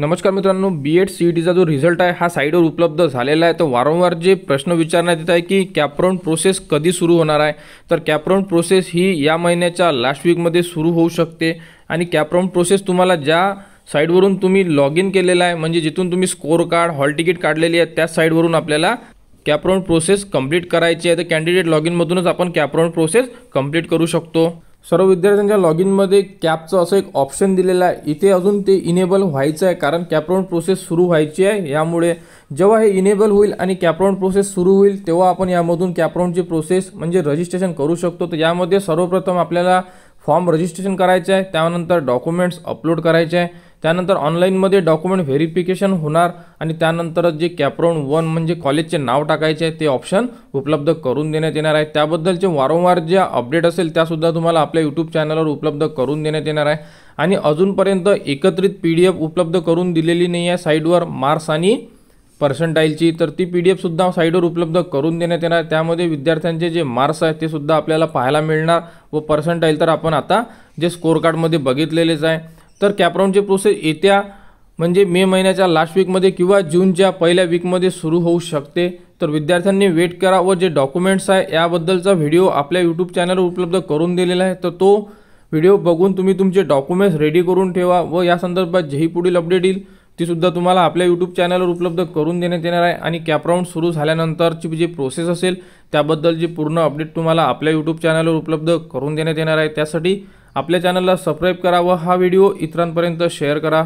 नमस्कार मित्रांनो B Ed C E टीचा जो रिझल्ट आहे हा साईडवर उपलब्ध झालेला आहे तर वारंवार जे प्रश्न विचारण्यात येत आहे की कॅप्रोन प्रोसेस कधी सुरू होणार आहे तर कॅप्रोन प्रोसेस ही या महिन्याच्या लास्ट वीकमध्ये सुरू होऊ शकते आणि कॅप्रोन प्रोसेस तुम्हाला ज्या साईडवरून तुम्ही लॉग इन केलेला आहे म्हणजे जिथून तुम्ही स्कोअर कार्ड हॉल तिकीट काढलेली आहे त्याच साईडवरून आपल्याला कॅप्रोन प्रोसेस कंप्लीट करायची आहे तर कॅन्डिडेट लॉग इनमधूनच आपण कॅप्रोन प्रोसेस कंप्लीट करू शकतो सर्व विद्यार्थ्यांच्या लॉग इनमध्ये कॅपचं असं एक ऑप्शन दिलेलं आहे इथे अजून ते इनेबल व्हायचं आहे कारण कॅपराऊंड प्रोसेस सुरू व्हायची आहे यामुळे जेव्हा हे इनेबल होईल आणि कॅपराऊंड प्रोसेस सुरू होईल तेव्हा आपण यामधून कॅपराऊंडची प्रोसेस म्हणजे रजिस्ट्रेशन करू शकतो तर यामध्ये सर्वप्रथम आपल्याला फॉर्म रजिस्ट्रेशन करायचं आहे त्यानंतर डॉक्युमेंट्स अपलोड करायचे आहे त्यानंतर ऑनलाईनमध्ये डॉक्युमेंट व्हेरिफिकेशन होणार आणि त्यानंतर जे कॅप्रोन वन म्हणजे कॉलेजचे नाव टाकायचे आहे ते ऑप्शन उपलब्ध करून देण्यात येणार आहे त्याबद्दलचे वारंवार ज्या अपडेट असेल त्यासुद्धा तुम्हाला आपल्या यूट्यूब चॅनलवर उपलब्ध करून देण्यात येणार आहे आणि अजूनपर्यंत एकत्रित पी डी एफ उपलब्ध करून दिलेली नाही आहे साईडवर मार्क्स आणि पर्सेंटाईलची तर ती पी डी एफसुद्धा साईटवर उपलब्ध करून देण्यात येणार त्यामध्ये विद्यार्थ्यांचे जे मार्क्स आहेत तेसुद्धा आपल्याला पाहायला मिळणार व पर्सेंटाईल तर आपण आता जे स्कोअर कार्डमध्ये बघितलेलेच आहे तर कॅपराऊंडची प्रोसेस येत्या म्हणजे मे महिन्याच्या लास्ट वीकमध्ये किंवा जूनच्या पहिल्या वीकमध्ये सुरू होऊ शकते तर विद्यार्थ्यांनी वेट करा व जे डॉक्युमेंट्स आहे याबद्दलचा व्हिडिओ आपल्या यूट्यूब चॅनलवर उपलब्ध करून दिलेला आहे तर तो व्हिडिओ बघून तुम्ही तुमचे डॉक्युमेंट्स रेडी करून ठेवा व या संदर्भात जेही पुढील अपडेट येईल तीसुद्धा तुम्हाला आपल्या यूट्यूब चॅनलवर उपलब्ध करून देण्यात येणार आहे आणि कॅपराऊंड सुरू झाल्यानंतरची जी प्रोसेस असेल त्याबद्दल जी पूर्ण अपडेट तुम्हाला आपल्या यूट्यूब चॅनलवर उपलब्ध करून देण्यात येणार आहे त्यासाठी आपल्या चॅनलला सबस्क्राईब करा व हा व्हिडिओ इतरांपर्यंत शेअर करा